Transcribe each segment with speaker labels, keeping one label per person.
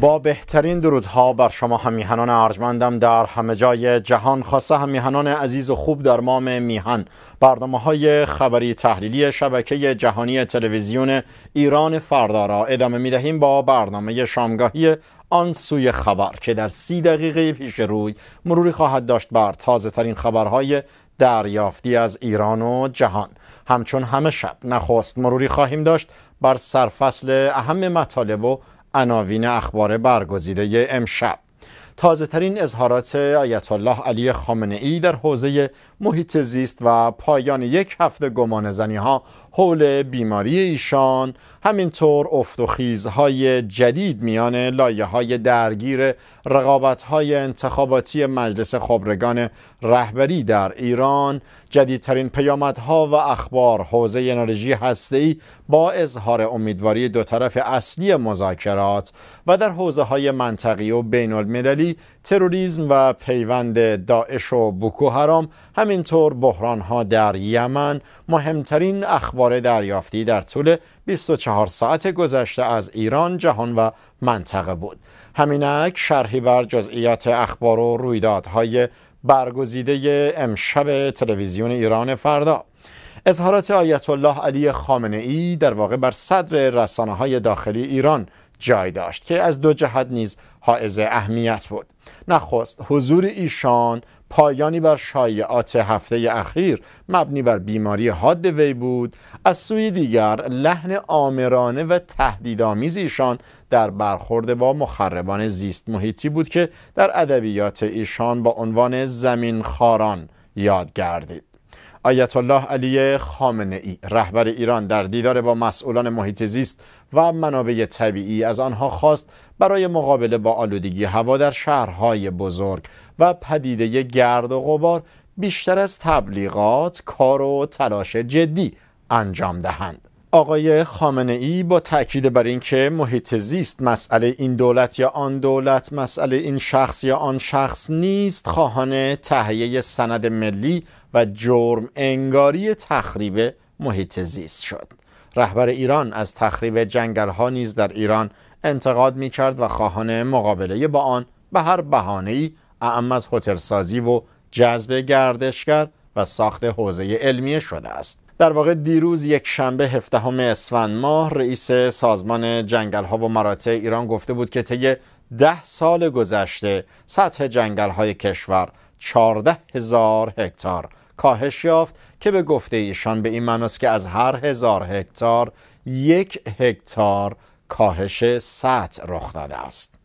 Speaker 1: با بهترین درودها بر شما همیهنان ارجمندم در همه جای جهان خاصه همیهنان عزیز و خوب در مام میهن برنامه های خبری تحلیلی شبکه جهانی تلویزیون ایران فردا را ادامه می دهیم با برنامه شامگاهی آن سوی خبر که در سی دقیقه پیش روی مروری خواهد داشت بر تازه ترین خبرهای دریافتی از ایران و جهان همچون همه شب نخواست مروری خواهیم داشت بر سرفصل اهم مطالب و عناوین اخبار برگزیده امشب تازه ترین اظهارات آیت الله علی خامنه ای در حوزه محیط زیست و پایان یک هفته گمان ها حول بیماری ایشان همینطور افت و خیزهای جدید میان لایه های درگیر رقابت های انتخاباتی مجلس خبرگان رهبری در ایران جدیدترین پیامدها و اخبار حوزه انرژی هسته‌ای با اظهار امیدواری دو طرف اصلی مذاکرات و در حوزه های منطقی و بین المللی تروریسم و پیوند داعش و بوکو حرام همینطور بحران ها در یمن مهمترین اخبار دریافتی در طول 24 ساعت گذشته از ایران جهان و منطقه بود همینک شرحی بر جزئیات اخبار و رویدادهای برگزیده امشب تلویزیون ایران فردا اظهارات آیت الله علی خامنه ای در واقع بر صدر رسانه های داخلی ایران جای داشت که از دو جهت نیز حائز اهمیت بود نخست حضور ایشان پایانی بر شایعات هفته اخیر مبنی بر بیماری حاد وی بود از سوی دیگر لحن آمرانه و تهدیدآمیز ایشان در برخورد با مخربان زیست محیطی بود که در ادبیات ایشان با عنوان زمین خاران یاد گردید آیت الله علی خامنه ای رهبر ایران در دیدار با مسئولان محیط زیست و منابع طبیعی از آنها خواست برای مقابله با آلودگی هوا در شهرهای بزرگ و پدیده گرد و غبار بیشتر از تبلیغات کار و تلاش جدی انجام دهند آقای خامنه ای با تاکید بر اینکه محیط زیست مسئله این دولت یا آن دولت مسئله این شخص یا آن شخص نیست خواهان تهیه سند ملی و جرم انگاری تخریب محیط زیست شد رهبر ایران از تخریب جنگل ها نیز در ایران انتقاد می کرد و خواهان مقابله با آن به هر بهانه‌ای اعم از هتل و جذب گردشگر و ساخت حوزه علمیه شده است در واقع دیروز یک شنبه همه اسفند ماه رئیس سازمان جنگل ها و مراتع ایران گفته بود که طی ده سال گذشته سطح جنگل های کشور 14 هزار هکتار کاهش یافت که به گفته ایشان به این معناست که از هر هزار هکتار یک هکتار کاهش سطح رخ داده است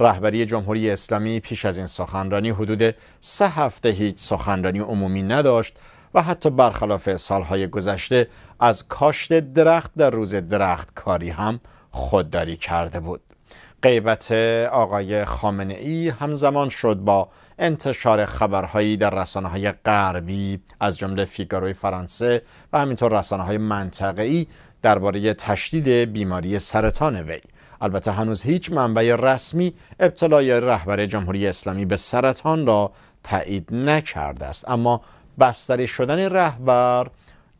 Speaker 1: رهبری جمهوری اسلامی پیش از این سخنرانی حدود سه هفته هیچ سخنرانی عمومی نداشت و حتی برخلاف سالهای گذشته از کاشت درخت در روز درخت کاری هم خودداری کرده بود غیبت آقای خامنه ای همزمان شد با انتشار خبرهایی در رسانه های غربی از جمله فیگاروی فرانسه و همینطور رسانه های منطقه ای درباره تشدید بیماری سرطان وی البته هنوز هیچ منبع رسمی ابتلای رهبر جمهوری اسلامی به سرطان را تایید نکرده است اما بستری شدن رهبر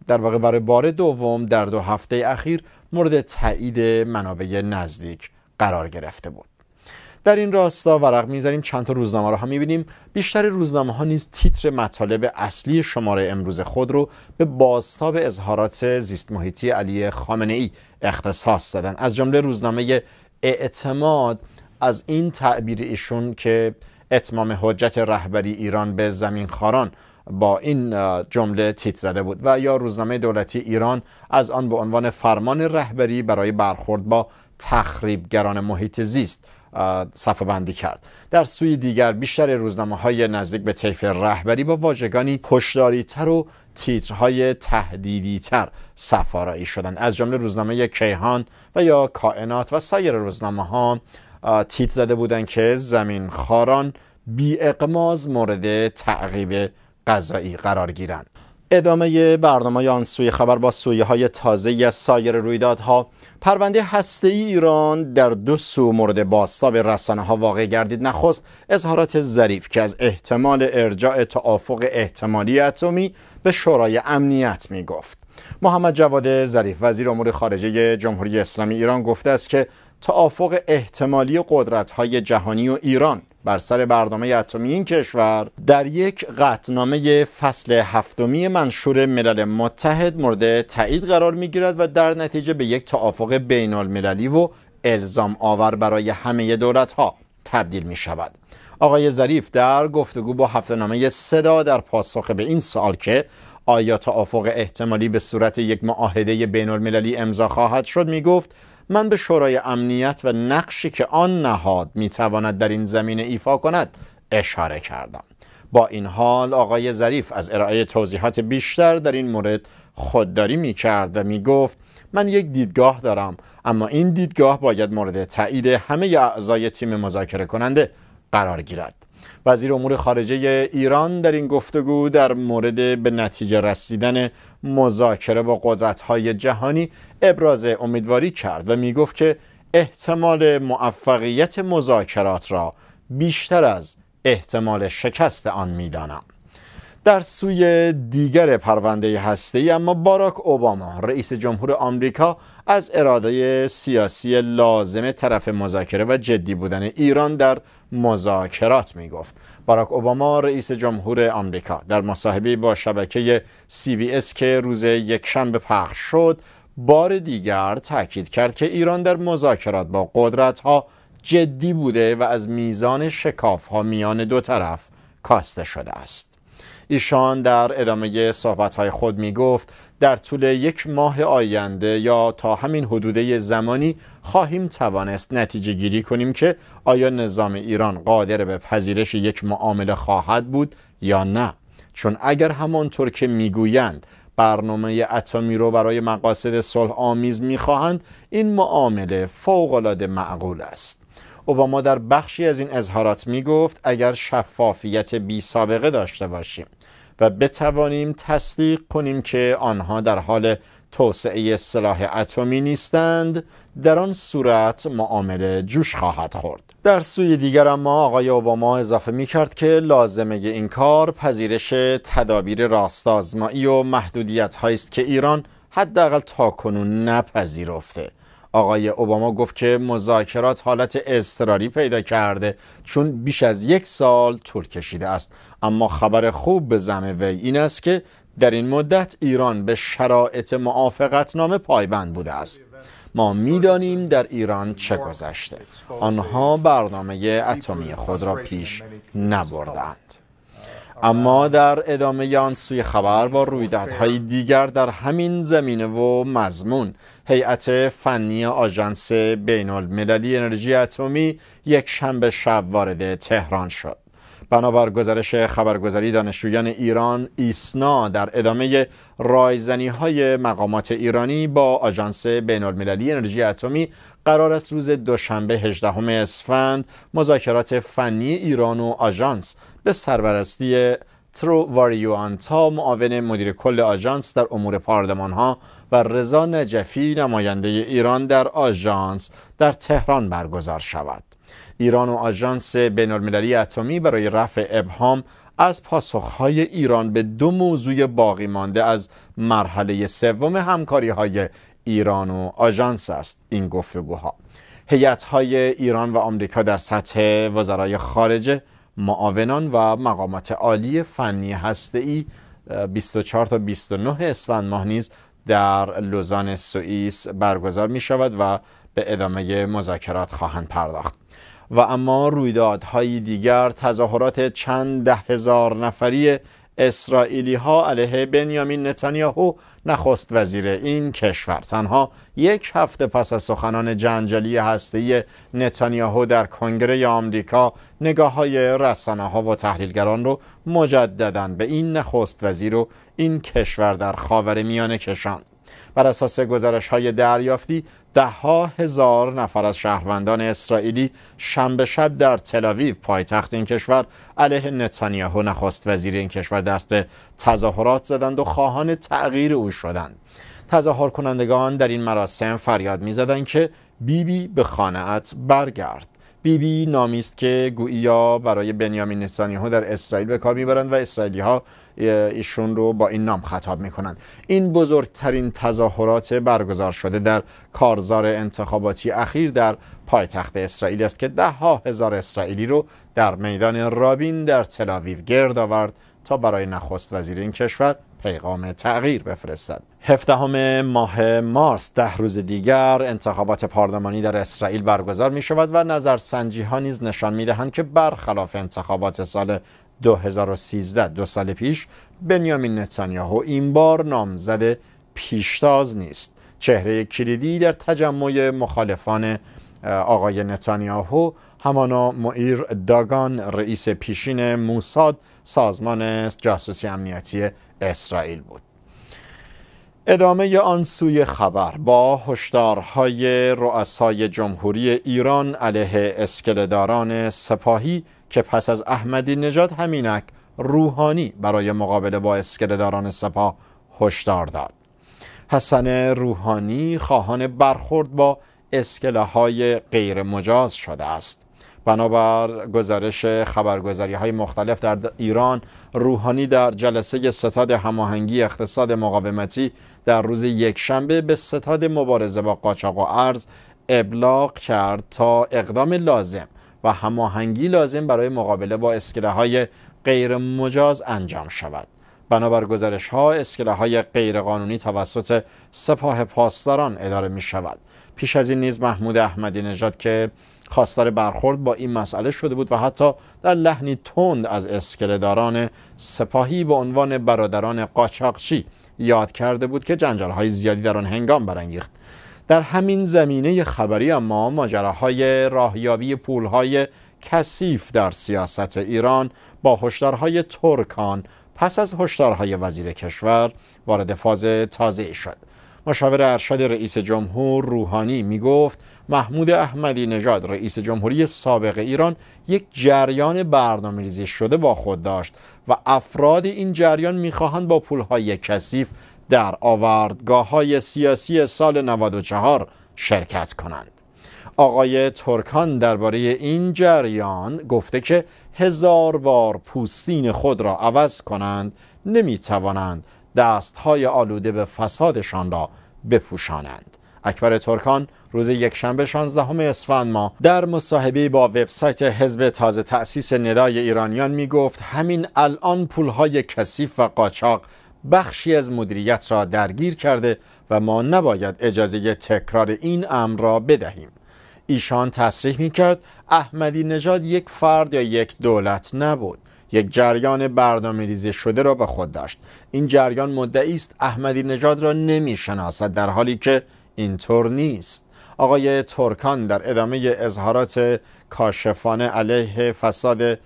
Speaker 1: در واقع برای بار دوم در دو هفته اخیر مورد تایید منابع نزدیک قرار گرفته بود در این راستا ورق میزنیم چند تا روزنامه رو هم میبینیم بیشتر روزنامه ها نیز تیتر مطالب اصلی شماره امروز خود رو به بازتاب اظهارات زیست محیطی علی خامنه ای اختصاص دادن از جمله روزنامه اعتماد از این تعبیر ایشون که اتمام حجت رهبری ایران به زمین با این جمله تیت زده بود و یا روزنامه دولتی ایران از آن به عنوان فرمان رهبری برای برخورد با تخریبگران محیط زیست صفه بندی کرد در سوی دیگر بیشتر روزنامه های نزدیک به طیف رهبری با واژگانی هشداری تر و تیترهای تهدیدی تر سفارایی شدند از جمله روزنامه کیهان و یا کائنات و سایر روزنامه ها تیت زده بودند که زمین خاران بی اقماز مورد تعقیب قضایی قرار گیرند ادامه برنامه آن سوی خبر با سویه های تازه سایر رویدادها پرونده هسته ای ایران در دو سو مورد به رسانه ها واقع گردید نخست اظهارات ظریف که از احتمال ارجاع توافق احتمالی اتمی به شورای امنیت می گفت محمد جواد ظریف وزیر امور خارجه جمهوری اسلامی ایران گفته است که توافق احتمالی قدرت های جهانی و ایران بر سر برنامه اتمی این کشور در یک قطنامه فصل هفتمی منشور ملل متحد مورد تایید قرار می گیرد و در نتیجه به یک توافق بین المللی و الزام آور برای همه دولت ها تبدیل می شود آقای ظریف در گفتگو با هفتنامه صدا در پاسخ به این سوال که آیا توافق احتمالی به صورت یک معاهده بین المللی امضا خواهد شد می گفت من به شورای امنیت و نقشی که آن نهاد میتواند در این زمینه ایفا کند اشاره کردم با این حال آقای ظریف از ارائه توضیحات بیشتر در این مورد خودداری می کرد و می گفت من یک دیدگاه دارم اما این دیدگاه باید مورد تایید همه اعضای تیم مذاکره کننده قرار گیرد وزیر امور خارجه ایران در این گفتگو در مورد به نتیجه رسیدن مذاکره با قدرت‌های جهانی ابراز امیدواری کرد و می گفت که احتمال موفقیت مذاکرات را بیشتر از احتمال شکست آن میدانم در سوی دیگر پرونده هسته اما باراک اوباما رئیس جمهور آمریکا از اراده سیاسی لازم طرف مذاکره و جدی بودن ایران در مذاکرات می گفت باراک اوباما رئیس جمهور آمریکا در مصاحبه با شبکه اس که روز یکشنبه پخش شد بار دیگر تاکید کرد که ایران در مذاکرات با قدرت ها جدی بوده و از میزان شکاف ها میان دو طرف کاسته شده است ایشان در ادامه صحبتهای خود می گفت در طول یک ماه آینده یا تا همین حدوده زمانی خواهیم توانست نتیجه گیری کنیم که آیا نظام ایران قادر به پذیرش یک معامله خواهد بود یا نه چون اگر همانطور که میگویند برنامه اتمی رو برای مقاصد صلح آمیز میخواهند این معامله فوقالعاده معقول است اوباما در بخشی از این اظهارات میگفت اگر شفافیت بی سابقه داشته باشیم و بتوانیم تصدیق کنیم که آنها در حال توسعه سلاح اتمی نیستند در آن صورت معامله جوش خواهد خورد در سوی دیگر اما آقای اوباما اضافه می کرد که لازمه این کار پذیرش تدابیر راستازمایی و محدودیت است که ایران حداقل تاکنون نپذیرفته آقای اوباما گفت که مذاکرات حالت اضطراری پیدا کرده چون بیش از یک سال طول کشیده است اما خبر خوب به زم وی این است که در این مدت ایران به شرایط نام پایبند بوده است ما میدانیم در ایران چه گذشته آنها برنامه اتمی خود را پیش نبردند اما در ادامه آن سوی خبر با رویدادهای دیگر در همین زمینه و مضمون هیئت فنی آژانس بینالمللی انرژی اتمی یک شنبه شب وارد تهران شد بنابر گزارش خبرگزاری دانشجویان ایران ایسنا در ادامه رایزنی های مقامات ایرانی با آژانس بینالمللی انرژی اتمی قرار است روز دوشنبه 18 اسفند مذاکرات فنی ایران و آژانس به سربرستی ترو واریوانتا معاون مدیر کل آژانس در امور پارلمان ها و رضا نجفی نماینده ایران در آژانس در تهران برگزار شود ایران و آژانس بینالمللی اتمی برای رفع ابهام از پاسخهای ایران به دو موضوع باقی مانده از مرحله سوم همکاری های ایران و آژانس است این گفتگوها هیئت های ایران و آمریکا در سطح وزرای خارجه معاونان و مقامات عالی فنی هسته‌ای 24 تا 29 اسفند ماه نیز در لوزان سوئیس برگزار می شود و به ادامه مذاکرات خواهند پرداخت و اما رویدادهای دیگر تظاهرات چند ده هزار نفری اسرائیلی ها علیه بنیامین نتانیاهو نخست وزیر این کشور تنها یک هفته پس از سخنان جنجالی هستی نتانیاهو در کنگره آمریکا نگاه های رسانه ها و تحلیلگران رو مجددا به این نخست وزیر و این کشور در خاور میانه کشاند بر اساس گزارش های دریافتی دهها هزار نفر از شهروندان اسرائیلی شنبه شب در تلاویو پایتخت این کشور علیه نتانیاهو نخست وزیر این کشور دست به تظاهرات زدند و خواهان تغییر او شدند تظاهر کنندگان در این مراسم فریاد می زدند که بیبی به خانهات برگرد بی نامی است که گویا برای بنیامین نتانیاهو در اسرائیل به کار میبرند و اسرائیلی ها ایشون رو با این نام خطاب میکنند این بزرگترین تظاهرات برگزار شده در کارزار انتخاباتی اخیر در پایتخت اسرائیل است که ده ها هزار اسرائیلی رو در میدان رابین در تلاویو گرد آورد تا برای نخست وزیر این کشور پیغام تغییر بفرستد هفدهم ماه مارس ده روز دیگر انتخابات پارلمانی در اسرائیل برگزار می شود و سنجی ها نیز نشان می دهند که برخلاف انتخابات سال 2013 دو سال پیش بنیامین نتانیاهو این بار نامزد پیشتاز نیست چهره کلیدی در تجمع مخالفان آقای نتانیاهو همانا معیر داگان رئیس پیشین موساد سازمان جاسوسی امنیتی اسرائیل بود ادامه آن سوی خبر با هشدارهای رؤسای جمهوری ایران علیه اسکلداران سپاهی که پس از احمدی نژاد همینک روحانی برای مقابله با اسکلداران سپاه هشدار داد حسن روحانی خواهان برخورد با اسکله های غیر مجاز شده است بنابر گزارش خبرگزاری های مختلف در ایران روحانی در جلسه ستاد هماهنگی اقتصاد مقاومتی در روز یکشنبه به ستاد مبارزه با قاچاق و ارز ابلاغ کرد تا اقدام لازم و هماهنگی لازم برای مقابله با اسکله های غیر مجاز انجام شود بنابر گزارش ها اسکله های غیرقانونی توسط سپاه پاسداران اداره می شود پیش از این نیز محمود احمدی نژاد که خواستار برخورد با این مسئله شده بود و حتی در لحنی تند از اسکلهداران سپاهی به عنوان برادران قاچاقچی یاد کرده بود که های زیادی در آن هنگام برانگیخت در همین زمینه خبری اما ماجراهای راهیابی پولهای کثیف در سیاست ایران با هشدارهای ترکان پس از هشدارهای وزیر کشور وارد فاز تازه شد مشاور ارشد رئیس جمهور روحانی می گفت محمود احمدی نژاد رئیس جمهوری سابق ایران یک جریان برنامه ریزی شده با خود داشت و افراد این جریان میخواهند با پولهای کثیف در آوردگاه های سیاسی سال 94 شرکت کنند آقای ترکان درباره این جریان گفته که هزار بار پوستین خود را عوض کنند نمی توانند دستهای آلوده به فسادشان را بپوشانند اکبر ترکان روز یکشنبه 16 اسفند ماه در مصاحبه با وبسایت حزب تازه تأسیس ندای ایرانیان می گفت همین الان پولهای کثیف و قاچاق بخشی از مدیریت را درگیر کرده و ما نباید اجازه تکرار این امر را بدهیم ایشان تصریح می کرد احمدی نژاد یک فرد یا یک دولت نبود یک جریان برنامه ریزی شده را به خود داشت این جریان مدعی است احمدی نژاد را نمیشناسد در حالی که اینطور نیست آقای ترکان در ادامه اظهارات کاشفانه علیه فساد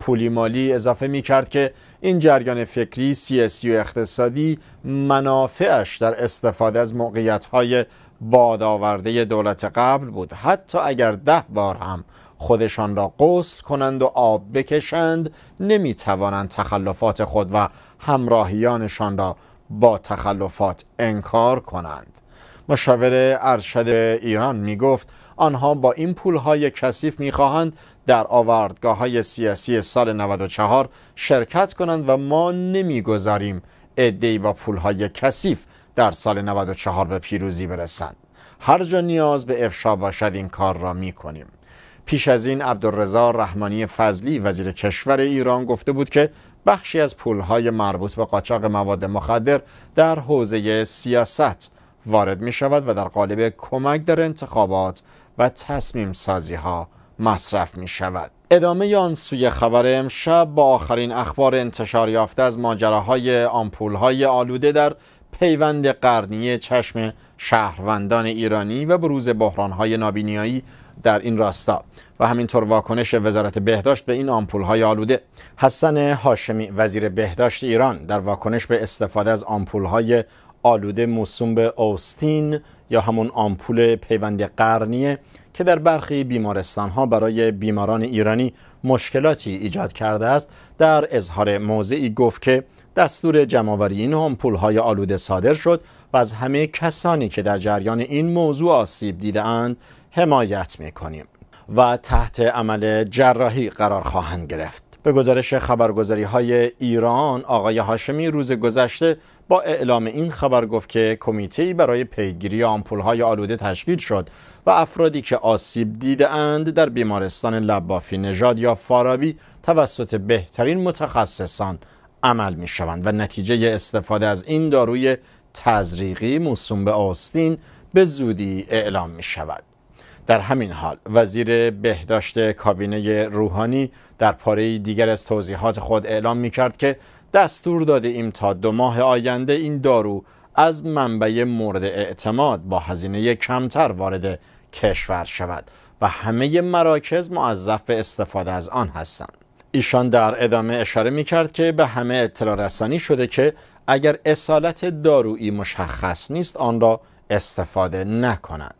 Speaker 1: پولی مالی اضافه می کرد که این جریان فکری سیاسی و اقتصادی منافعش در استفاده از موقعیت های بادآورده دولت قبل بود حتی اگر ده بار هم خودشان را غسل کنند و آب بکشند نمی توانند تخلفات خود و همراهیانشان را با تخلفات انکار کنند مشاور ارشد ایران می گفت آنها با این پولهای کثیف میخواهند در آوردگاه های سیاسی سال 94 شرکت کنند و ما گذاریم ادهی با پولهای کثیف در سال 94 به پیروزی برسند هر جا نیاز به افشا باشد این کار را می کنیم پیش از این عبدالرضا رحمانی فضلی وزیر کشور ایران گفته بود که بخشی از پولهای مربوط به قاچاق مواد مخدر در حوزه سیاست وارد می شود و در قالب کمک در انتخابات و تصمیم سازی ها مصرف می شود ادامه آن سوی خبر امشب با آخرین اخبار انتشار یافته از ماجراهای آمپولهای آلوده در پیوند قرنیه چشم شهروندان ایرانی و بروز بحرانهای نابینیایی در این راستا و همینطور واکنش وزارت بهداشت به این آمپول های آلوده حسن هاشمی وزیر بهداشت ایران در واکنش به استفاده از آمپول های آلوده موسوم به اوستین یا همون آمپول پیوند قرنیه که در برخی بیمارستان ها برای بیماران ایرانی مشکلاتی ایجاد کرده است در اظهار موضعی گفت که دستور جمعآوری این آمپول های آلوده صادر شد و از همه کسانی که در جریان این موضوع آسیب دیدهاند حمایت میکنیم و تحت عمل جراحی قرار خواهند گرفت به گزارش خبرگزاری های ایران آقای هاشمی روز گذشته با اعلام این خبر گفت که کمیته برای پیگیری آمپول های آلوده تشکیل شد و افرادی که آسیب دیده اند در بیمارستان لبافی نژاد یا فارابی توسط بهترین متخصصان عمل می شوند و نتیجه استفاده از این داروی تزریقی موسوم به آستین به زودی اعلام می شود در همین حال وزیر بهداشت کابینه روحانی در پاره دیگر از توضیحات خود اعلام می کرد که دستور داده ایم تا دو ماه آینده این دارو از منبع مورد اعتماد با هزینه کمتر وارد کشور شود و همه مراکز موظف به استفاده از آن هستند. ایشان در ادامه اشاره می کرد که به همه اطلاع رسانی شده که اگر اصالت دارویی مشخص نیست آن را استفاده نکنند.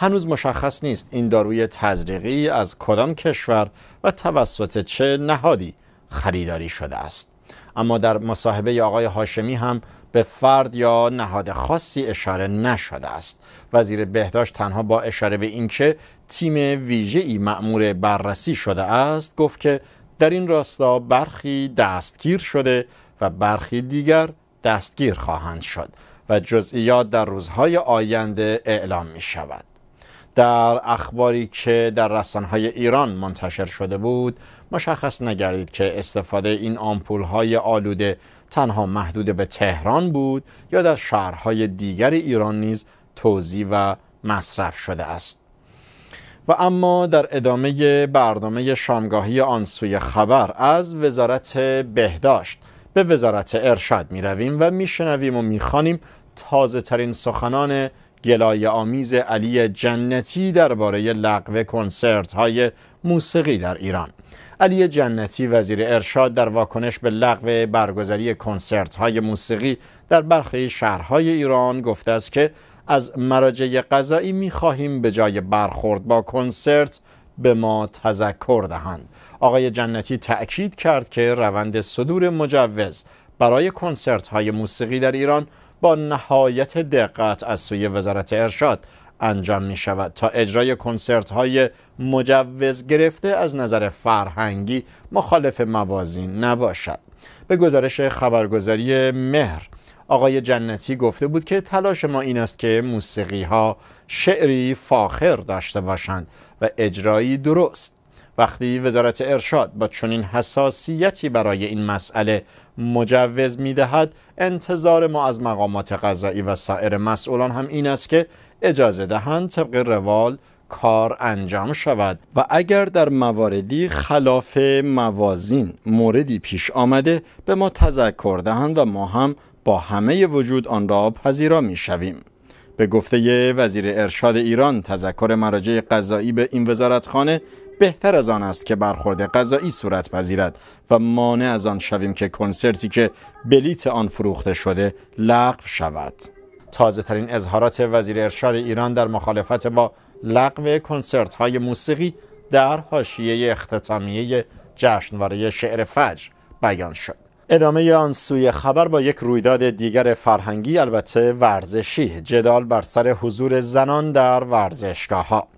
Speaker 1: هنوز مشخص نیست این داروی تزریقی از کدام کشور و توسط چه نهادی خریداری شده است اما در مصاحبه آقای هاشمی هم به فرد یا نهاد خاصی اشاره نشده است وزیر بهداشت تنها با اشاره به اینکه تیم ویژه ای مأمور بررسی شده است گفت که در این راستا برخی دستگیر شده و برخی دیگر دستگیر خواهند شد و جزئیات در روزهای آینده اعلام می شود در اخباری که در رسانهای ایران منتشر شده بود مشخص نگردید که استفاده این آمپول های آلوده تنها محدود به تهران بود یا در شهرهای دیگر ایران نیز توضیح و مصرف شده است و اما در ادامه برنامه شامگاهی آنسوی خبر از وزارت بهداشت به وزارت ارشاد می رویم و می شنویم و می خانیم تازه ترین سخنان گلای آمیز علی جنتی درباره لغو کنسرت های موسیقی در ایران علی جنتی وزیر ارشاد در واکنش به لغو برگزاری کنسرت های موسیقی در برخی شهرهای ایران گفته است که از مراجع قضایی می خواهیم به جای برخورد با کنسرت به ما تذکر دهند آقای جنتی تأکید کرد که روند صدور مجوز برای کنسرت های موسیقی در ایران با نهایت دقت از سوی وزارت ارشاد انجام می شود تا اجرای کنسرت های مجوز گرفته از نظر فرهنگی مخالف موازین نباشد به گزارش خبرگزاری مهر آقای جنتی گفته بود که تلاش ما این است که موسیقی ها شعری فاخر داشته باشند و اجرایی درست وقتی وزارت ارشاد با چنین حساسیتی برای این مسئله مجوز میدهد انتظار ما از مقامات قضایی و سایر مسئولان هم این است که اجازه دهند طبق روال کار انجام شود و اگر در مواردی خلاف موازین موردی پیش آمده به ما تذکر دهند و ما هم با همه وجود آن را پذیرا می شویم. به گفته وزیر ارشاد ایران تذکر مراجع قضایی به این وزارتخانه بهتر از آن است که برخورد غذایی صورت پذیرد و مانع از آن شویم که کنسرتی که بلیت آن فروخته شده لغو شود تازه ترین اظهارات وزیر ارشاد ایران در مخالفت با لغو کنسرت های موسیقی در حاشیه اختتامیه جشنواره شعر فجر بیان شد ادامه آن سوی خبر با یک رویداد دیگر فرهنگی البته ورزشی جدال بر سر حضور زنان در ورزشگاه ها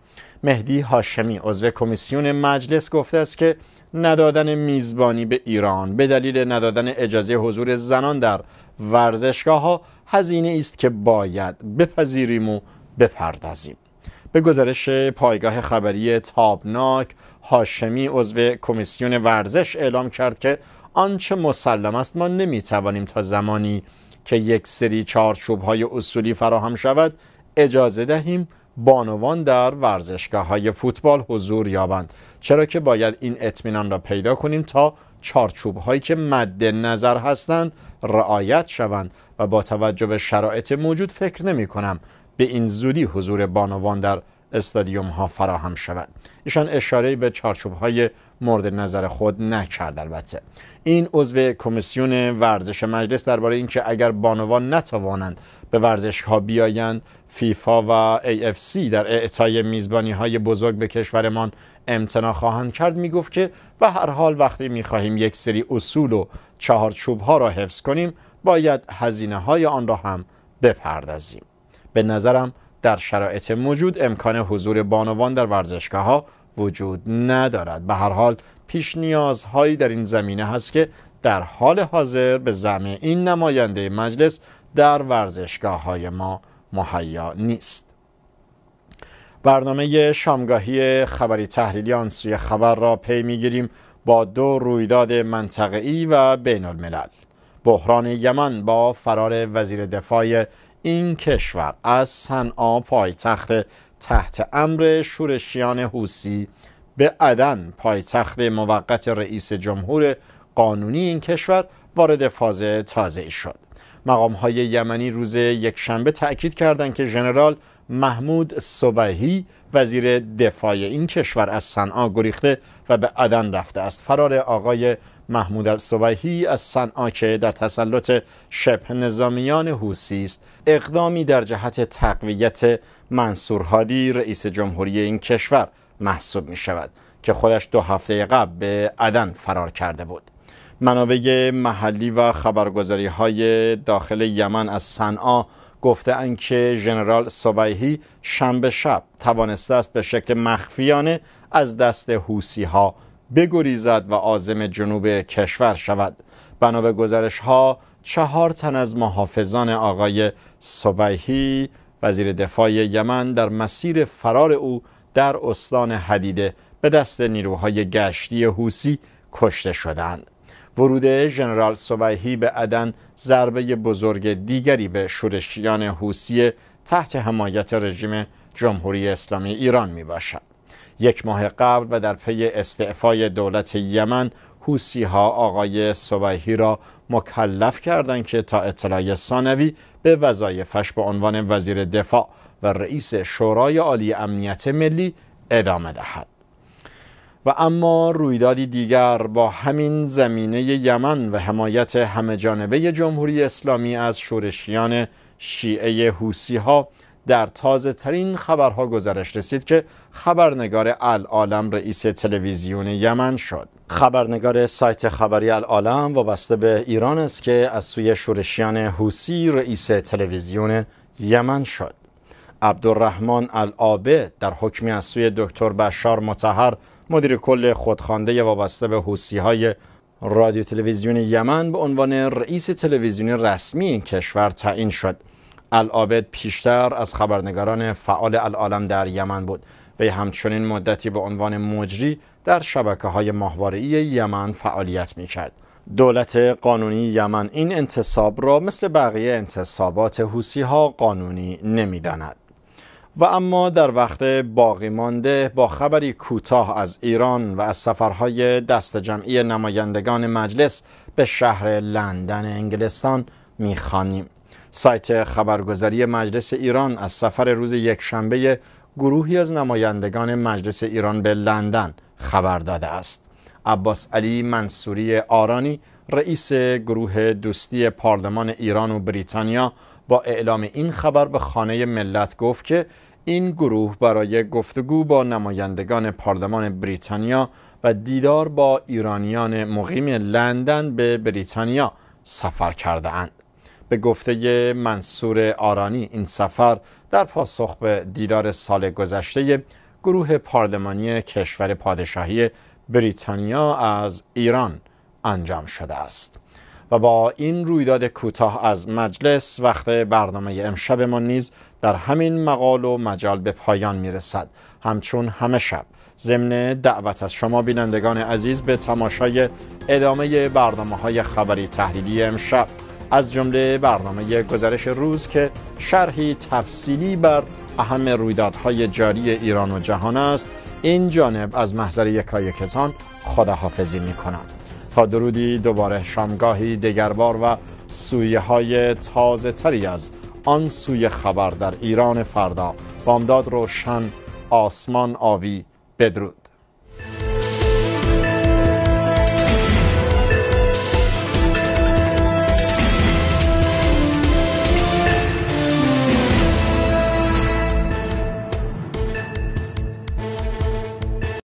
Speaker 1: مهدی هاشمی عضو کمیسیون مجلس گفته است که ندادن میزبانی به ایران به دلیل ندادن اجازه حضور زنان در ورزشگاه ها هزینه است که باید بپذیریم و بپردازیم به گزارش پایگاه خبری تابناک هاشمی عضو کمیسیون ورزش اعلام کرد که آنچه مسلم است ما نمیتوانیم تا زمانی که یک سری چارچوب های اصولی فراهم شود اجازه دهیم بانوان در ورزشگاه های فوتبال حضور یابند چرا که باید این اطمینان را پیدا کنیم تا چارچوب هایی که مد نظر هستند رعایت شوند و با توجه به شرایط موجود فکر نمی کنم به این زودی حضور بانوان در استادیوم ها فراهم شود ایشان اشاره به چارچوب های مورد نظر خود نکرد البته این عضو کمیسیون ورزش مجلس درباره اینکه اگر بانوان نتوانند به ورزش ها فیفا و AFC در اعطای میزبانی های بزرگ به کشورمان امتنا خواهند کرد میگفت که به هر حال وقتی میخواهیم یک سری اصول و چهارچوب ها را حفظ کنیم باید هزینه های آن را هم بپردازیم به نظرم در شرایط موجود امکان حضور بانوان در ورزشگاه ها وجود ندارد به هر حال پیش نیازهایی در این زمینه هست که در حال حاضر به زمین این نماینده مجلس در ورزشگاه های ما مهیا نیست برنامه شامگاهی خبری تحلیلی آن سوی خبر را پی میگیریم با دو رویداد منطقه‌ای و بین الملل بحران یمن با فرار وزیر دفاع این کشور از صنعا پایتخت تحت امر شورشیان حوسی به عدن پایتخت موقت رئیس جمهور قانونی این کشور وارد فاز تازه شد مقام های یمنی روز یک شنبه تأکید کردند که ژنرال محمود صبحی وزیر دفاع این کشور از صنعا گریخته و به عدن رفته است فرار آقای محمود الصبحی از صنعا که در تسلط شبه نظامیان حوسی است اقدامی در جهت تقویت منصور هادی رئیس جمهوری این کشور محسوب می شود که خودش دو هفته قبل به عدن فرار کرده بود منابع محلی و خبرگزاری های داخل یمن از صنعا اند که ژنرال صبیحی شنبه شب توانسته است به شکل مخفیانه از دست حوسی ها بگریزد و عازم جنوب کشور شود بنا به گزارش ها چهار تن از محافظان آقای صبیحی وزیر دفاع یمن در مسیر فرار او در استان حدیده به دست نیروهای گشتی حوسی کشته شدند ورود ژنرال سوهی به عدن ضربه بزرگ دیگری به شورشیان حوسی تحت حمایت رژیم جمهوری اسلامی ایران می باشد. یک ماه قبل و در پی استعفای دولت یمن حوسی ها آقای صبحی را مکلف کردند که تا اطلاع ثانوی به وظایفش به عنوان وزیر دفاع و رئیس شورای عالی امنیت ملی ادامه دهد. و اما رویدادی دیگر با همین زمینه یمن و حمایت همه جانبه جمهوری اسلامی از شورشیان شیعه حوسی ها در تازه ترین خبرها گزارش رسید که خبرنگار العالم رئیس تلویزیون یمن شد خبرنگار سایت خبری العالم وابسته به ایران است که از سوی شورشیان حوسی رئیس تلویزیون یمن شد عبدالرحمن العابد در حکمی از سوی دکتر بشار متحر مدیر کل خودخوانده وابسته به حوسی های رادیو تلویزیون یمن به عنوان رئیس تلویزیونی رسمی این کشور تعیین شد العابد پیشتر از خبرنگاران فعال العالم در یمن بود وی همچنین مدتی به عنوان مجری در شبکه های ماهواره‌ای یمن فعالیت می کرد. دولت قانونی یمن این انتصاب را مثل بقیه انتصابات حوسی ها قانونی نمی داند. و اما در وقت باقی مانده با خبری کوتاه از ایران و از سفرهای دست جمعی نمایندگان مجلس به شهر لندن انگلستان میخوانیم سایت خبرگزاری مجلس ایران از سفر روز یکشنبه گروهی از نمایندگان مجلس ایران به لندن خبر داده است عباس علی منصوری آرانی رئیس گروه دوستی پارلمان ایران و بریتانیا با اعلام این خبر به خانه ملت گفت که این گروه برای گفتگو با نمایندگان پارلمان بریتانیا و دیدار با ایرانیان مقیم لندن به بریتانیا سفر کرده اند. به گفته منصور آرانی این سفر در پاسخ به دیدار سال گذشته گروه پارلمانی کشور پادشاهی بریتانیا از ایران انجام شده است. و با این رویداد کوتاه از مجلس وقت برنامه امشب ما نیز در همین مقال و مجال به پایان میرسد همچون همه شب ضمن دعوت از شما بینندگان عزیز به تماشای ادامه برنامه های خبری تحلیلی امشب از جمله برنامه گزارش روز که شرحی تفصیلی بر اهم رویدادهای جاری ایران و جهان است این جانب از محضر یکایکتان کسان خداحافظی می تا درودی دوباره شامگاهی دگربار و سویه های تازه تری از آن سوی خبر در ایران فردا بامداد روشن آسمان آبی بدرود